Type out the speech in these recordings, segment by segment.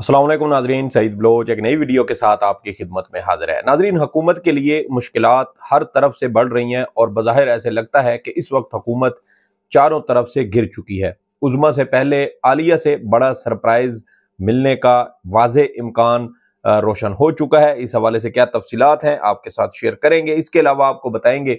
असलम नाजरीन सईद बलोच एक नई वीडियो के साथ आपकी खिदमत में हाजिर है नाजरीन हुकूमत के लिए मुश्किल हर तरफ से बढ़ रही हैं और बज़ाहिर ऐसे लगता है कि इस वक्त हुकूमत चारों तरफ से गिर चुकी है उजमा से पहले आलिया से बड़ा सरप्राइज़ मिलने का वाज इम्कान रोशन हो चुका है इस हवाले से क्या तफसीत हैं आपके साथ शेयर करेंगे इसके अलावा आपको बताएंगे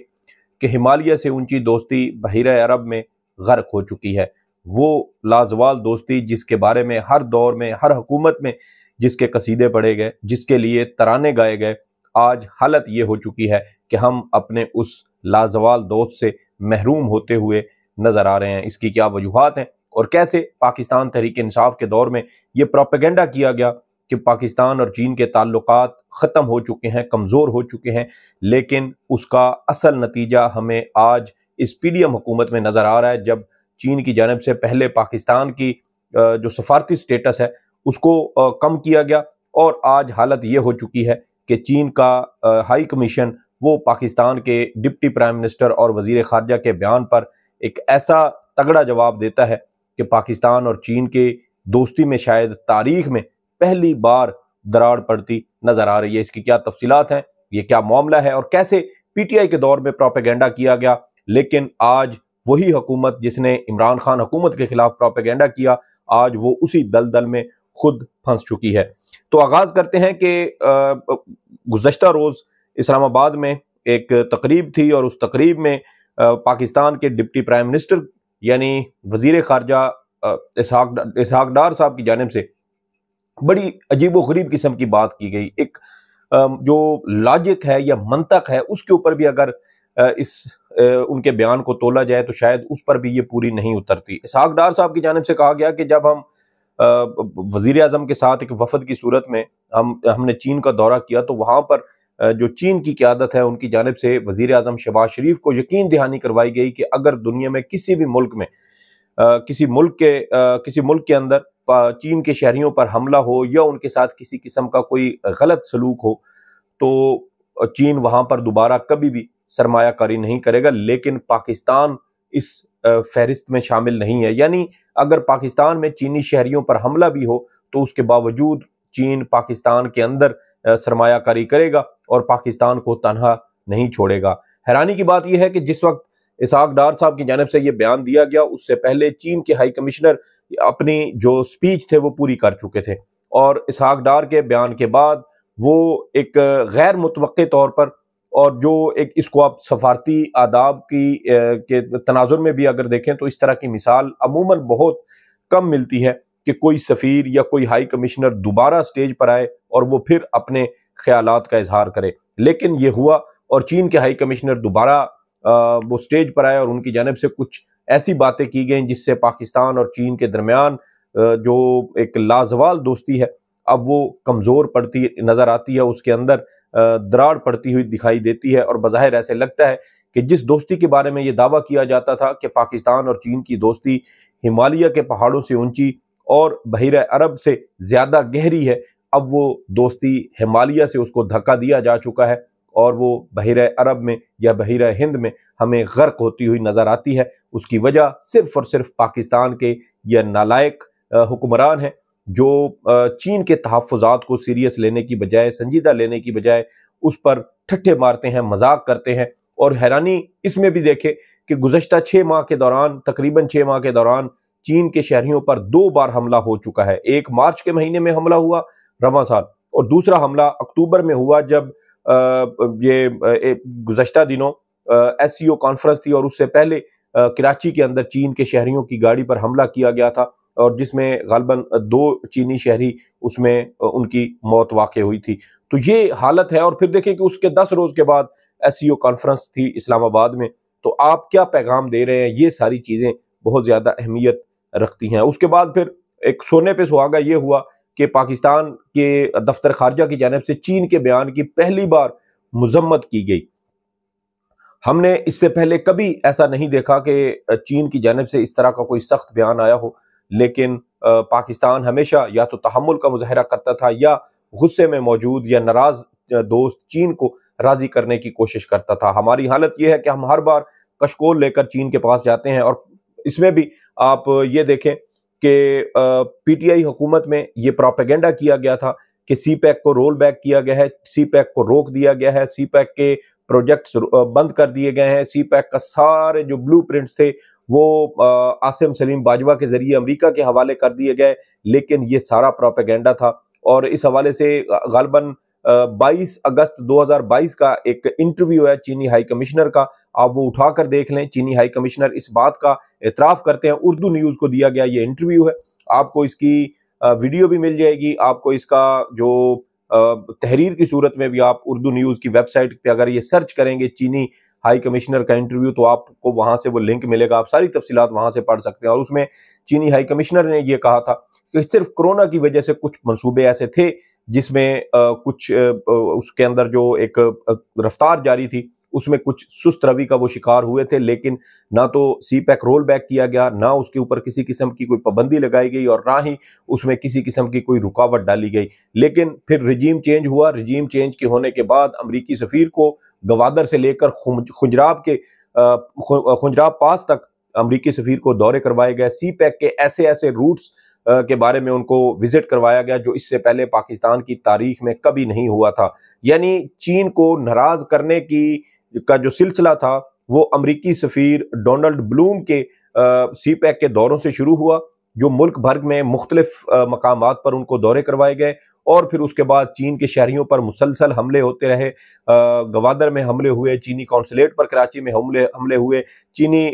कि हिमालय से ऊंची दोस्ती बहिर अरब में गर्क हो चुकी है वो लाजवाल दोस्ती जिसके बारे में हर दौर में हर हुकूमत में जिसके कसीदे पढ़े गए जिसके लिए तराने गाए गए आज हालत ये हो चुकी है कि हम अपने उस लाजवाल दोस्त से महरूम होते हुए नज़र आ रहे हैं इसकी क्या वजूहत हैं और कैसे पाकिस्तान तहरीक इंसाफ के दौर में ये प्रोपेगेंडा किया गया कि पाकिस्तान और चीन के ताल्लुक ख़त्म हो चुके हैं कमज़ोर हो चुके हैं लेकिन उसका असल नतीजा हमें आज इस पी डी एम हुकूमत में नज़र आ रहा है जब चीन की जानब से पहले पाकिस्तान की जो सफारती स्टेटस है उसको कम किया गया और आज हालत ये हो चुकी है कि चीन का हाई कमीशन वो पाकिस्तान के डिप्टी प्राइम मिनिस्टर और वजीर खारजा के बयान पर एक ऐसा तगड़ा जवाब देता है कि पाकिस्तान और चीन के दोस्ती में शायद तारीख में पहली बार दरार पड़ती नजर आ रही है इसकी क्या तफसीत हैं ये क्या मामला है और कैसे पीटीआई के दौर में प्रोपेगेंडा किया गया लेकिन आज वही हुकूमत जिसने इमरान खान हुकूमत के खिलाफ प्रोपेगेंडा किया आज वो उसी दल दल में खुद फंस चुकी है तो आगाज़ करते हैं कि गुजशत रोज़ इस्लामाबाद में एक तकरीब थी और उस तकरीब में पाकिस्तान के डिप्टी प्राइम मिनिस्टर यानी वजीर खारजा इसहाक इसहाक डार साहब की जानब से बड़ी अजीब व गरीब किस्म की बात की गई एक जो लॉजिक है या मंतक है उसके ऊपर भी अगर इस उनके बयान को तोला जाए तो शायद उस पर भी ये पूरी नहीं उतरती इसहाक डार साहब की जानब से कहा गया कि जब हम वजीर अजम के साथ एक वफद की सूरत में हम हमने चीन का दौरा किया तो वहाँ पर जो चीन की क्यादत है उनकी जानब से वजीर अजम शबाज़ शरीफ को यकीन दहानी करवाई गई कि अगर दुनिया में किसी भी मुल्क में किसी मुल्क के किसी मुल्क के अंदर चीन के शहरीों पर हमला हो या उनके साथ किसी किस्म का कोई गलत सलूक हो तो चीन वहाँ पर दोबारा कभी भी सरमायाकारी नहीं करेगा लेकिन पाकिस्तान इस फहरिस्त में शामिल नहीं है यानी अगर पाकिस्तान में चीनी शहरियों पर हमला भी हो तो उसके बावजूद चीन पाकिस्तान के अंदर सरमायाकारी करेगा और पाकिस्तान को तनहा नहीं छोड़ेगा हैरानी की बात यह है कि जिस वक्त इसहाक डार साहब की जानब से यह बयान दिया गया उससे पहले चीन के हाई कमिश्नर अपनी जो स्पीच थे वो पूरी कर चुके थे और इसहाक डार के बयान के बाद वो एक गैर मुतव तौर पर और जो एक इसको आप सफारती आदाब की के तनाजुर में भी अगर देखें तो इस तरह की मिसाल अमूमन बहुत कम मिलती है कि कोई सफ़ीर या कोई हाई कमिश्नर दोबारा स्टेज पर आए और वो फिर अपने ख्याल का इजहार करे लेकिन ये हुआ और चीन के हाई कमिश्नर दोबारा वो स्टेज पर आए और उनकी जानब से कुछ ऐसी बातें की गई जिससे पाकिस्तान और चीन के दरमियान जो एक लाजवाल दोस्ती है अब वो कमज़ोर पड़ती नज़र आती है उसके अंदर दरार पड़ती हुई दिखाई देती है और बाहिर ऐसे लगता है कि जिस दोस्ती के बारे में ये दावा किया जाता था कि पाकिस्तान और चीन की दोस्ती हिमालय के पहाड़ों से ऊंची और बहिर अरब से ज़्यादा गहरी है अब वो दोस्ती हिमालय से उसको धक्का दिया जा चुका है और वो बहर अरब में या बहिर हिंद में हमें गर्क होती हुई नज़र आती है उसकी वजह सिर्फ़ और सिर्फ पाकिस्तान के यह नालायक हुक्मरान हैं जो चीन के तहफ़ात को सीरियस लेने की बजाय संजीदा लेने की बजाय उस पर ठट्ठे मारते हैं मजाक करते हैं और हैरानी इसमें भी देखें कि गुजशत छः माह के दौरान तकरीबन छः माह के दौरान चीन के शहरीों पर दो बार हमला हो चुका है एक मार्च के महीने में हमला हुआ रवा साल और दूसरा हमला अक्टूबर में हुआ जब आ, ये गुजशत दिनों एस सी ओ कॉन्फ्रेंस थी और उससे पहले आ, कराची के अंदर चीन के शहरीों की गाड़ी पर हमला किया गया था और जिसमें गलबन दो चीनी शहरी उसमें उनकी मौत वाक़ हुई थी तो ये हालत है और फिर देखें कि उसके दस रोज़ के बाद एस सी ओ कॉन्फ्रेंस थी इस्लामाबाद में तो आप क्या पैगाम दे रहे हैं ये सारी चीज़ें बहुत ज़्यादा अहमियत रखती हैं उसके बाद फिर एक सोने पे सुहागा ये हुआ कि पाकिस्तान के दफ्तर खारजा की जानब से चीन के बयान की पहली बार मजम्मत की गई हमने इससे पहले कभी ऐसा नहीं देखा कि चीन की जानब से इस तरह का कोई सख्त बयान आया हो लेकिन पाकिस्तान हमेशा या तो तहमुल का मुजाहरा करता था या गुस्से में मौजूद या नाराज दोस्त चीन को राजी करने की कोशिश करता था हमारी हालत यह है कि हम हर बार कशकोल लेकर चीन के पास जाते हैं और इसमें भी आप ये देखें कि पीटीआई हुकूमत में ये प्रोपेगेंडा किया गया था कि सी पैक को रोल बैक किया गया है सी पैक को रोक दिया गया है सी पैक के प्रोजेक्ट बंद कर दिए गए हैं सी पैक का सारे जो ब्लू थे वो आसिम सलीम बाजवा के जरिए अमरीका के हवाले कर दिए गए लेकिन ये सारा प्रोपेगेंडा था और इस हवाले से गालबन 22 अगस्त 2022 का एक इंटरव्यू है चीनी हाई कमिश्नर का आप वो उठाकर देख लें चीनी हाई कमिश्नर इस बात का एतराफ़ करते हैं उर्दू न्यूज़ को दिया गया ये इंटरव्यू है आपको इसकी वीडियो भी मिल जाएगी आपको इसका जो तहरीर की सूरत में भी आप उर्दू न्यूज़ की वेबसाइट पर अगर ये सर्च करेंगे चीनी हाई कमिश्नर का इंटरव्यू तो आपको वहाँ से वो लिंक मिलेगा आप सारी तफसीत वहाँ से पढ़ सकते हैं और उसमें चीनी हाई कमिश्नर ने यह कहा था कि सिर्फ कोरोना की वजह से कुछ मनसूबे ऐसे थे जिसमें कुछ उसके अंदर जो एक रफ्तार जारी थी उसमें कुछ सुस्त रवि का वो शिकार हुए थे लेकिन ना तो सी पैक रोल बैक किया गया ना उसके ऊपर किसी किस्म की कोई पाबंदी लगाई गई और ना ही उसमें किसी किस्म की कोई रुकावट डाली गई लेकिन फिर रजीम चेंज हुआ रजीम चेंज के होने के बाद अमरीकी सफ़ीर को गवादर से लेकर खुंजराब के खुंजराब पास तक अमरीकी सफ़ीर को दौरे करवाए गए सी पैक के ऐसे ऐसे रूट्स के बारे में उनको विजिट करवाया गया जो इससे पहले पाकिस्तान की तारीख में कभी नहीं हुआ था यानी चीन को नाराज करने की का जो सिलसिला था वो अमरीकी सफ़ीर डोनल्ड ब्लूम के सी पैक के दौरों से शुरू हुआ जो मुल्क भर में मुख्तलिफ मकाम पर उनको दौरे करवाए गए और फिर उसके बाद चीन के शहरीों पर मुसलसल हमले होते रहे गवादर में हमले हुए चीनी कौंसलेट पर कराची में हमले हमले हुए चीनी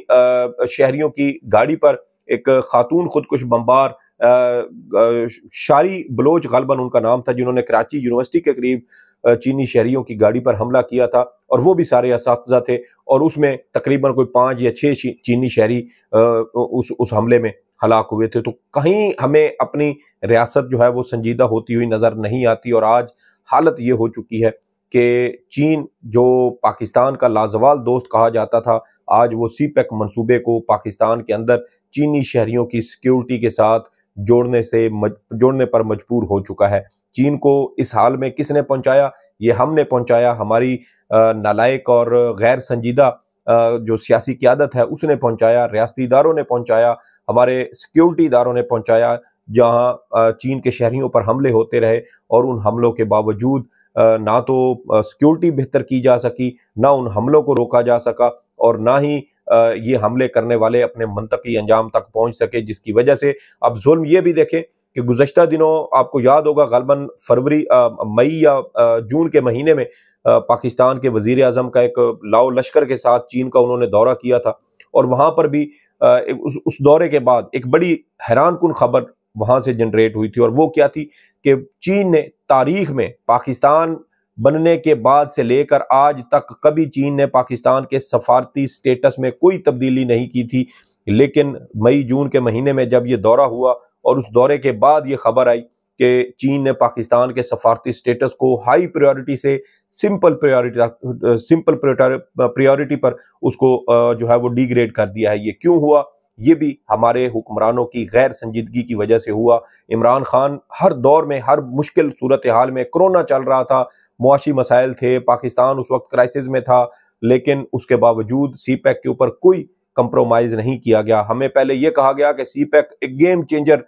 शहरीों की गाड़ी पर एक खातून खुदकुश बम्बार शारी बलोच गलबन उनका नाम था जिन्होंने कराची यूनिवर्सिटी के करीब चीनी शहरीों की गाड़ी पर हमला किया था और वो भी सारे इस थे और उसमें तकरीबन कोई पाँच या छः चीनी शहरी उस उस हमले में हलाक हुए थे तो कहीं हमें अपनी रियासत जो है वो संजीदा होती हुई नज़र नहीं आती और आज हालत ये हो चुकी है कि चीन जो पाकिस्तान का लाजवाल दोस्त कहा जाता था आज वो सी पैक मनसूबे को पाकिस्तान के अंदर चीनी शहरीों की सिक्योरिटी के साथ जोड़ने से जोड़ने पर मजबूर हो चुका है चीन को इस हाल में किसने पहुंचाया ये हमने पहुंचाया हमारी नालायक और गैर संजीदा जो सियासी क्यादत है उसने पहुंचाया रियाती इदारों ने पहुंचाया हमारे सिक्योरिटी इदारों ने पहुंचाया जहां चीन के शहरीों पर हमले होते रहे और उन हमलों के बावजूद ना तो सिक्योरिटी बेहतर की जा सकी ना उन हमलों को रोका जा सका और ना ही ये हमले करने वाले अपने मनतकी अंजाम तक पहुंच सके जिसकी वजह से अब जुल्म ये भी देखें कि गुजशत दिनों आपको याद होगा गलबन फरवरी मई या जून के महीने में पाकिस्तान के वजीर अजम का एक लाओ लश्कर के साथ चीन का उन्होंने दौरा किया था और वहाँ पर भी उस, उस दौरे के बाद एक बड़ी हैरान कन खबर वहाँ से जनरेट हुई थी और वो क्या थी कि चीन ने तारीख में पाकिस्तान बनने के बाद से लेकर आज तक कभी चीन ने पाकिस्तान के सफारती स्टेटस में कोई तब्दीली नहीं की थी लेकिन मई जून के महीने में जब ये दौरा हुआ और उस दौरे के बाद ये खबर आई कि चीन ने पाकिस्तान के सफारती स्टेटस को हाई प्रायोरिटी से सिंपल प्रायोरिटी सिंपल प्रायोरिटी पर उसको जो है वो डिग्रेड कर दिया है ये क्यों हुआ ये भी हमारे हुक्मरानों की गैर संजीदगी की वजह से हुआ इमरान खान हर दौर में हर मुश्किल सूरत हाल में कोरोना चल रहा था मुआशी मसाइल थे पाकिस्तान उस वक्त क्राइसिस में था लेकिन उसके बावजूद सी पैक के ऊपर कोई कंप्रोमाइज़ नहीं किया गया हमें पहले यह कहा गया कि सी पैक एक गेम चेंजर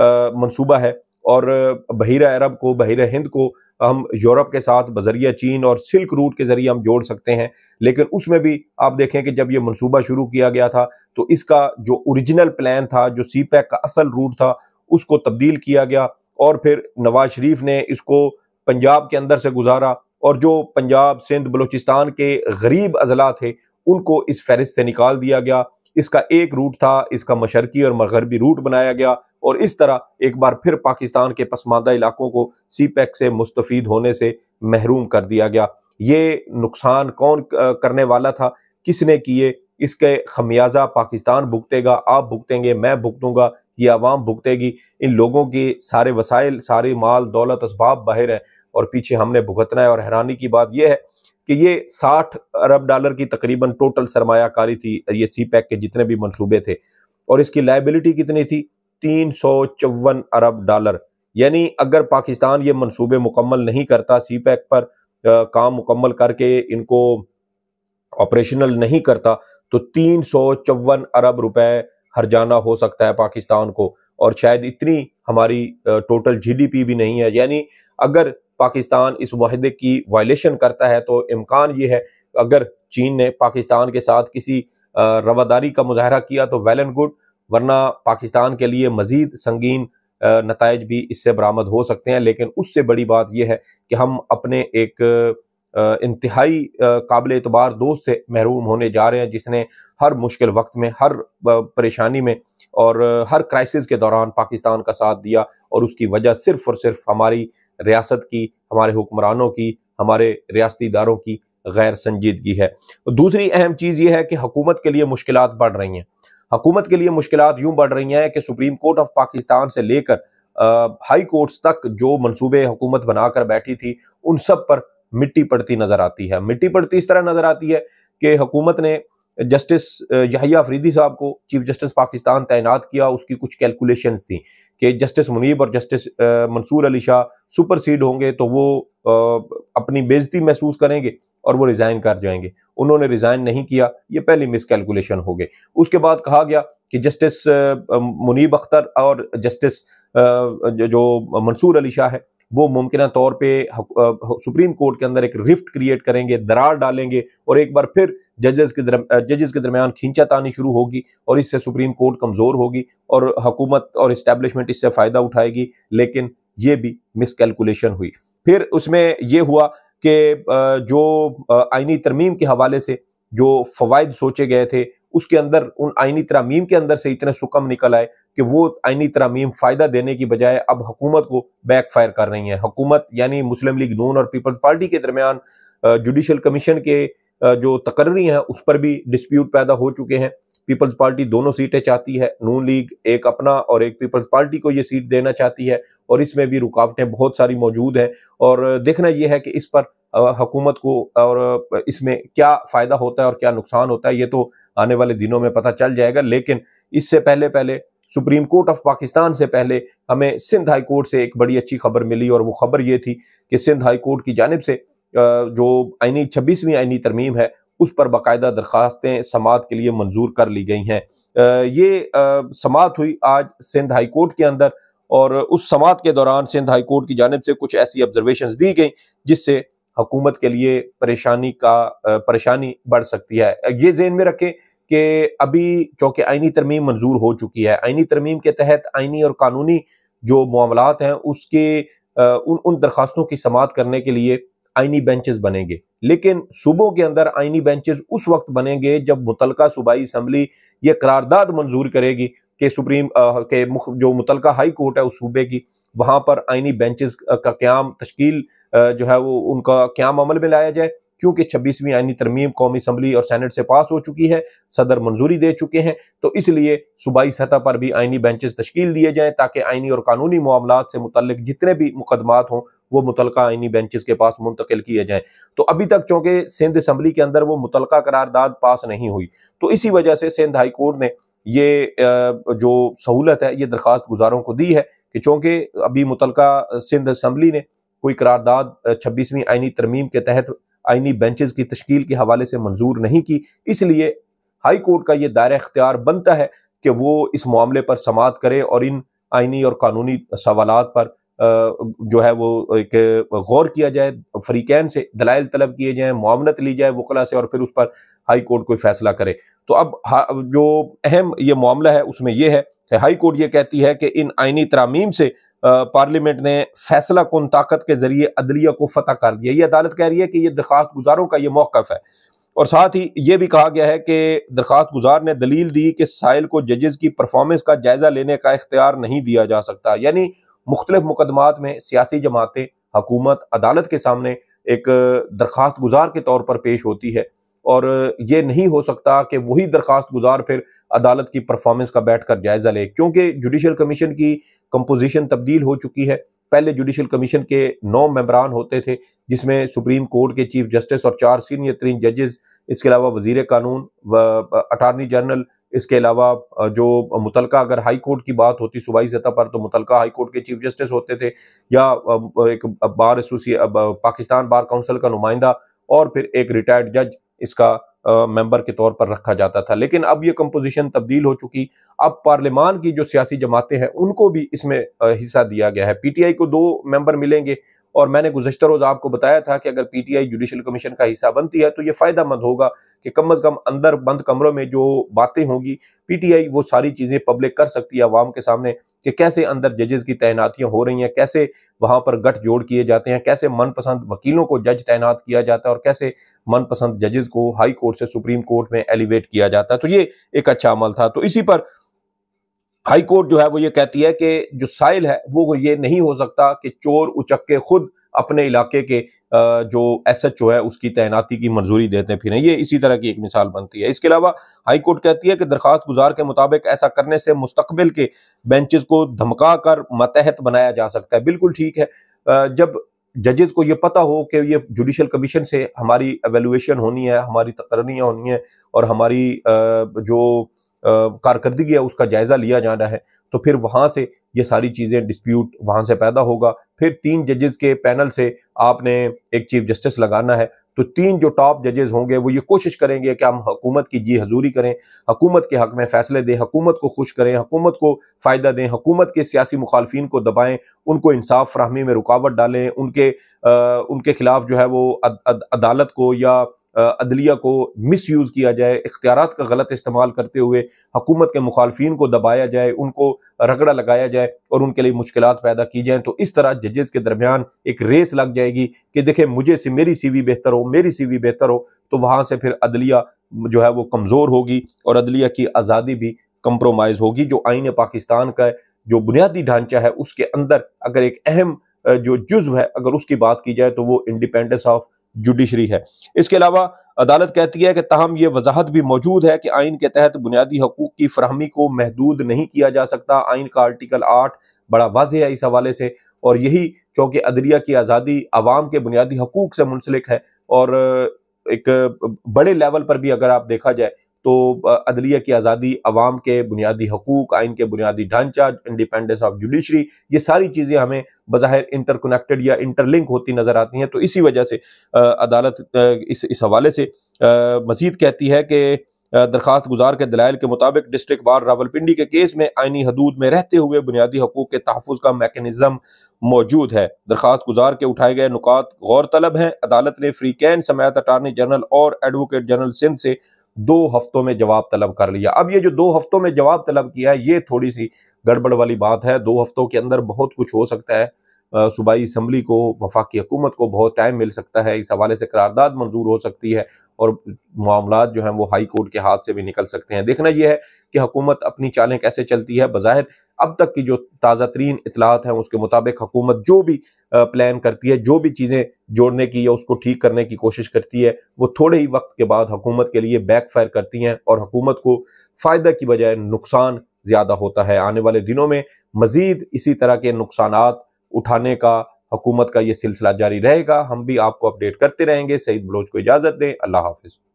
मनसूबा है और बहिर अरब को बहिर हिंद को हम यूरोप के साथ बजरिया चीन और सिल्क रूट के ज़रिए हम जोड़ सकते हैं लेकिन उसमें भी आप देखें कि जब ये मनसूबा शुरू किया गया था तो इसका जो ओरिजिनल प्लान था जो सी पैक e का असल रूट था उसको तब्दील किया गया और फिर नवाज शरीफ ने इसको पंजाब के अंदर से गुजारा और जो पंजाब सिंध बलूचिस्तान के गरीब अजला थे उनको इस फहरिस्त से निकाल दिया गया इसका एक रूट था इसका मशरकी और मगरबी रूट बनाया गया और इस तरह एक बार फिर पाकिस्तान के पसमानदा इलाकों को सी पैक e से मुस्तफ़ होने से महरूम कर दिया गया ये नुकसान कौन करने वाला था किसने किए इसके खमियाजा पाकिस्तान भुगतेगा आप भुगतेंगे मैं भुगतूंगा ये आवाम भुगतेगी इन लोगों के सारे वसाइल सारे माल दौलत इसबाब बाहर हैं और पीछे हमने भुगतना है और हैरानी की बात यह है कि ये 60 अरब डॉलर की तकरीबन टोटल सरमाकारी थी ये सी पैक e के जितने भी मनसूबे थे और इसकी लाइबिलिटी कितनी थी तीन सौ चौवन अरब डॉलर यानी अगर पाकिस्तान ये मनसूबे मुकम्मल नहीं करता सी पैक पर आ, काम मुकम्मल करके इनको ऑपरेशनल नहीं करता तो तीन सौ चौवन अरब रुपए हरजाना हो सकता है पाकिस्तान को और शायद इतनी हमारी टोटल जीडीपी भी नहीं है यानी अगर पाकिस्तान इस माहदे की वायलेशन करता है तो इम्कान ये है अगर चीन ने पाकिस्तान के साथ किसी रवादारी का मुजाहरा किया तो वेल एंड गुड वरना पाकिस्तान के लिए मज़ीद संगीन नतज भी इससे बरामद हो सकते हैं लेकिन उससे बड़ी बात यह है कि हम अपने एक इंतहाई काबिल एतबार दोस्त से महरूम होने जा रहे हैं जिसने हर मुश्किल वक्त में हर परेशानी में और हर क्राइसिस के दौरान पाकिस्तान का साथ दिया और उसकी वजह सिर्फ और सिर्फ हमारी रियासत की हमारे हुक्मरानों की हमारे रियासती इदारों की गैर संजीदगी है दूसरी अहम चीज़ यह है कि हुकूमत के लिए मुश्किल बढ़ रही हैं हकूमत के लिए मुश्किल यूं बढ़ रही हैं कि सुप्रीम कोर्ट ऑफ पाकिस्तान से लेकर हाई कोर्ट्स तक जो मनसूबे हुकूमत बनाकर बैठी थी उन सब पर मिट्टी पड़ती नज़र आती है मिट्टी पड़ती इस तरह नज़र आती है कि हुकूमत ने जस्टिस यहिया अफरीदी साहब को चीफ जस्टिस पाकिस्तान तैनात किया उसकी कुछ कैलकुलेशन थी कि जस्टिस मुनीब और जस्टिस मंसूर अली शाह सुपरसीड होंगे तो वो अपनी बेजती महसूस करेंगे और वो रिज़ाइन कर जाएंगे उन्होंने रिज़ाइन नहीं किया ये पहली मिसकैलकुलेशन हो गई उसके बाद कहा गया कि जस्टिस मुनीब अख्तर और जस्टिस जो मंसूर अली शाह है वो मुमकिन तौर पर सुप्रीम कोर्ट के अंदर एक रिफ्ट क्रिएट करेंगे दरार डालेंगे और एक बार फिर जजेस के जजेस के दरमियान खींचा तानी शुरू होगी और इससे सुप्रीम कोर्ट कमज़ोर होगी और हकूमत और इस्टेब्लिशमेंट इससे फ़ायदा उठाएगी लेकिन ये भी मिसकैलकुलेशन हुई फिर उसमें यह हुआ कि जो आइनी तरमीम के हवाले से जो फ़वाद सोचे गए थे उसके अंदर उन आइनी तरामीम के अंदर से इतने सुकम निकल आए कि वो आइनी तरामीम फ़ायदा देने की बजाय अब हुकूमत को बैक फायर कर रही है हकूमत यानी मुस्लिम लीग नून और पीपल्स पार्टी के दरमियान जुडिशल कमीशन के जो तकर्री हैं उस पर भी डिस्प्यूट पैदा हो चुके हैं पीपल्स पार्टी दोनों सीटें चाहती है नून लीग एक अपना और एक पीपल्स पार्टी को ये सीट देना चाहती है और इसमें भी रुकावटें बहुत सारी मौजूद हैं और देखना यह है कि इस पर हुकूमत को और इसमें क्या फ़ायदा होता है और क्या नुकसान होता है ये तो आने वाले दिनों में पता चल जाएगा लेकिन इससे पहले पहले सुप्रीम कोर्ट ऑफ पाकिस्तान से पहले हमें सिंध हाई कोर्ट से एक बड़ी अच्छी खबर मिली और वो खबर ये थी कि सिंध हाई कोर्ट की जानब से जो आइनी छब्बीसवीं आइनी तरमीम है उस पर बाकायदा दरखास्तें समात के लिए मंजूर कर ली गई हैं ये समात हुई आज सिंध हाई कोर्ट के अंदर और उस समात के दौरान सिंध हाई कोर्ट की जानब से कुछ ऐसी ऑब्जर्वेशन दी गई जिससे हुकूमत के लिए परेशानी का परेशानी बढ़ सकती है ये जेन में रखें कि अभी चूँकि आइनी तरमीम मंजूर हो चुकी है आइनी तरमीम के तहत आइनी और कानूनी जो मामला हैं उसके उन उन दरखास्तों की समात करने के लिए आइनी बेंचेस बनेंगे लेकिन सूबों के अंदर आइनी बेंचेस उस वक्त बनेंगे जब मुतलका सूबाई असम्बली ये करारदाद मंजूर करेगी कि सुप्रीम आ, के जो मुतलका हाई कोर्ट है उस सूबे की वहाँ पर आइनी बेंचेस का क्याम तश्कील जो है वो उनका क्याम अमल में लाया जाए क्योंकि छब्बीसवीं आइनी तरमीम कौमी असम्बली और सैनट से पास हो चुकी है सदर मंजूरी दे चुके हैं तो इसलिए सूबाई सतह पर भी आइनी बेंचेस तश्कील दिए जाएँ ताकि आइनी और कानूनी मामला से मुतल जितने भी मुकदमात हों वो मुतल इन्हीं बेंचेस के पास मुंतकिल किए जाएं तो अभी तक चूंकि सिंध असम्बली के अंदर वो मुतल करारदाद पास नहीं हुई तो इसी वजह से सिंध हाई कोर्ट ने ये जो सहूलत है ये दरख्वास्त गुजारों को दी है कि चूंकि अभी मुतल सिंध असम्बली ने कोई करारदाद छब्बीसवीं आइनी तरमीम के तहत आइनी बेंचेस की तश्कील के हवाले से मंजूर नहीं की इसलिए हाई कोर्ट का ये दायरा इख्तियार बनता है कि वो इस मामले पर समात करे और इन आइनी और कानूनी सवाल पर जो है वो एक गौर किया जाए फरीकैन से दलाइल तलब किए जाएँ मामनत ली जाए वकला से और फिर उस पर हाई कोर्ट कोई फैसला करे तो अब जो अहम ये मामला है उसमें यह है कि हाई कोर्ट ये कहती है कि इन आइनी तरामीम से पार्लियामेंट ने फैसला कन ताकत के जरिए अदलिया को फतह कर दिया ये अदालत कह रही है कि ये दरख्वास्त गुजारों का ये मौकफ है और साथ ही ये भी कहा गया है कि दरख्वास्त गुजार ने दलील दी कि साइल को जजेस की परफॉर्मेंस का जायजा लेने का इख्तियार नहीं दिया जा सकता यानी मुख्तलिफ मुकदमात में सियासी जमातें हकूमत अदालत के सामने एक दरख्वास्त गुजार के तौर पर पेश होती है और ये नहीं हो सकता कि वही दरख्वास्त गुजार फिर अदालत की परफॉर्मेंस का बैठ कर जायज़ा ले क्योंकि जुडिशल कमीशन की कंपोजिशन तब्दील हो चुकी है पहले जुडिशल कमीशन के नौ मेम्बरान होते थे जिसमें सुप्रीम कोर्ट के चीफ जस्टिस और चार सीनियर तरीन जजेस इसके अलावा वजीर कानून व अटारनी जनरल इसके अलावा जो मुतलका अगर हाई कोर्ट की बात होती सूबाई सतह पर तो मुतलका हाई कोर्ट के चीफ जस्टिस होते थे या एक बार एसोसिए पाकिस्तान बार काउंसिल का नुमाइंदा और फिर एक रिटायर्ड जज इसका मेंबर के तौर पर रखा जाता था लेकिन अब ये कंपोजिशन तब्दील हो चुकी अब पार्लियामान की जो सियासी जमातें हैं उनको भी इसमें हिस्सा दिया गया है पीटीआई को दो मेंबर मिलेंगे और मैंने गुजशत रोज़ आपको बताया था कि अगर P T I judicial commission का हिस्सा बनती है तो ये फ़ायदा मंद होगा कि कम अज़ कम अंदर बंद कमरों में जो बातें होंगी पी टी आई वो सारी चीज़ें पब्लिक कर सकती है आवाम के सामने कि कैसे अंदर जजेस की तैनातियाँ हो रही हैं कैसे वहाँ पर गठजोड़ किए जाते हैं कैसे मनपसंद वकीलों को जज तैनात किया जाता है और कैसे मनपसंद जजेस को हाई कोर्ट से सुप्रीम कोर्ट में एलिवेट किया जाता है तो ये एक अच्छा अमल था तो इसी पर हाई कोर्ट जो है वो ये कहती है कि जो साइल है वो ये नहीं हो सकता कि चोर उचक के खुद अपने इलाके के जो एस एच ओ है उसकी तैनाती की मंजूरी देते फिर ये इसी तरह की एक मिसाल बनती है इसके अलावा हाई कोर्ट कहती है कि दरख्वास्त गुजार के मुताबिक ऐसा करने से मुस्तकबिल के बेंचेस को धमका कर मतहत बनाया जा सकता है बिल्कुल ठीक है जब जजेस को ये पता हो कि ये जुडिशल कमीशन से हमारी एवेलुएशन होनी है हमारी तकरणियाँ होनी है और हमारी जो कारकर्दगी है उसका जायज़ा लिया जाना है तो फिर वहाँ से ये सारी चीज़ें डिस्प्यूट वहाँ से पैदा होगा फिर तीन जजेस के पैनल से आपने एक चीफ जस्टिस लगाना है तो तीन जो टॉप जजेस होंगे वो ये कोशिश करेंगे कि हम हकूमत की जी हजूरी करें हकूमत के हक में फैसले दें हकूमत को खुश करें हकूमत को फ़ायदा दें हकूमत के सियासी मुखालफी को दबाएं उनको इंसाफ फ्राहमी में रुकावट डालें उनके आ, उनके खिलाफ जो है वो अद, अद, अदालत को या अदलिया को मिस यूज़ किया जाए इख्तियार का गलत इस्तेमाल करते हुए हकूमत के मुखालफी को दबाया जाए उनको रगड़ा लगाया जाए और उनके लिए मुश्किल पैदा की जाएँ तो इस तरह जजेस के दरमियान एक रेस लग जाएगी कि देखें मुझे से मेरी सी वी बेहतर हो मेरी सी वी बेहतर हो तो वहाँ से फिर अदलिया जो है वो कमज़ोर होगी और अदलिया की आज़ादी भी कंप्रोमाइज़ होगी जो आइन पाकिस्तान का जो बुनियादी ढांचा है उसके अंदर अगर एक अहम जो जुज्व है अगर उसकी बात की जाए तो वो इंडिपेंडेंस ऑफ जुडिशरी है इसके अलावा अदालत कहती है कि तहम ये वजाहत भी मौजूद है कि आइन के तहत बुनियादी हकूक की फ्राहमी को महदूद नहीं किया जा सकता आइन का आर्टिकल आठ बड़ा वाज है इस हवाले से और यही चूँकि अदलिया की आज़ादी आवाम के बुनियादी हकूक से मुंसलिक है और एक बड़े लेवल पर भी अगर आप देखा जाए तो अदलिया की आज़ादी अवाम के बुनियादी हकूक आइन के बुनियादी ढांचा इंडिपेंडेंस ऑफ जुडिशरी ये सारी चीज़ें हमें बज़ाहिर इंटरकोनेक्टेड या इंटरलिंक होती नज़र आती हैं तो इसी वजह से अदालत इस इस हवाले से मजीद कहती है कि दरख्वास्त गुजार के दलाइल के मुताबिक डिस्ट्रिक्ट बार रावलपिंडी के केस में आइनी हदूद में रहते हुए बुनियादी हकूक के तहफ़ का मैकेनिज़म मौजूद है दरख्वास्त गुजार के उठाए गए नुकात गौरतलब हैं अदालत ने फ्री कैन समेत अटारनी जनरल और एडवोकेट जनरल सिंध से दो हफ्तों में जवाब तलब कर लिया अब ये जो दो हफ्तों में जवाब तलब किया है ये थोड़ी सी गड़बड़ वाली बात है दो हफ्तों के अंदर बहुत कुछ हो सकता है सूबाई इसम्बली को वफाकी हकूमत को बहुत टाइम मिल सकता है इस हवाले से करारदाद मंजूर हो सकती है और मामला जो हैं वो हाई कोर्ट के हाथ से भी निकल सकते हैं देखना यह है कि हकूमत अपनी चालें कैसे चलती है बज़ाहिर अब तक की जो ताज़ा तरीन इतलात हैं उसके मुताबिक हकूमत जो भी प्लान करती है जो भी चीज़ें जोड़ने की या उसको ठीक करने की कोशिश करती है वो थोड़े ही वक्त के बाद हकूमत के लिए बैक फायर करती हैं और हकूमत को फ़ायदा की बजाय नुकसान ज़्यादा होता है आने वाले दिनों में मज़ीद इसी तरह के नुकसान उठाने का हुकूमत का ये सिलसिला जारी रहेगा हम भी आपको अपडेट करते रहेंगे सईद बलोच को इजाज़त दें अल्लाह हाफिज़